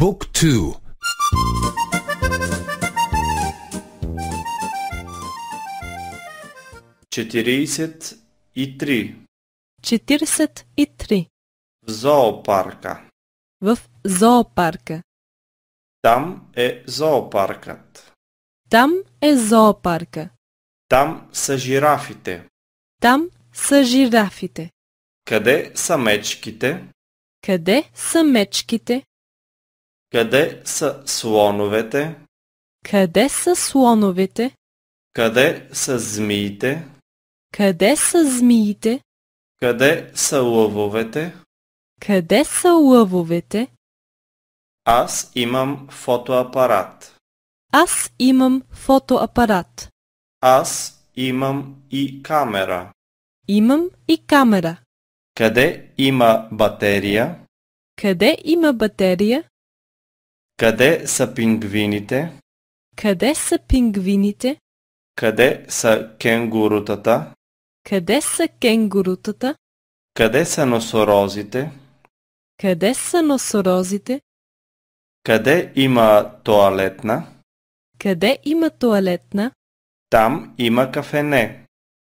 Book บุ๊กทู четиридесет и три. Четиридесет и три. В зоопарка. В зоопарка. Там е зоопаркът. Там е зоопарка. Там са жирафите. Там са жирафите. Къде са мечките? Къде са мечките? Къде са слоновете? Къде са слоновете? Къде са змиите? Къде са змиите? Къде са лъвовете? Къде са лъвовете? Аз имам фотоапарат. Аз имам фотоапарат. Аз имам и камера. Имам и камера. Къде има батерия? Къде има батерия? Къде са пингвините? Къде са пингвините? Къде са кенгурутата? Къде са кенгурутата? Къде са носорозите? Къде са носорозите? Къде има туалетна? Къде има туалетна? Там има кафене.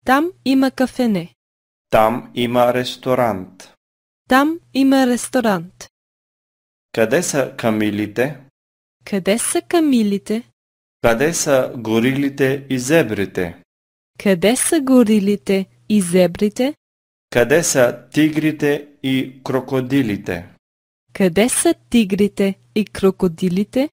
Там има кафене. Там има ресторант. Там има ресторант. Къде са камилите? Къде са камилите? Къде са горилите и зебрите? Къде са горилите и зебрите? Къде са тигрите и крокодилите? Къде са тигрите и крокодилите?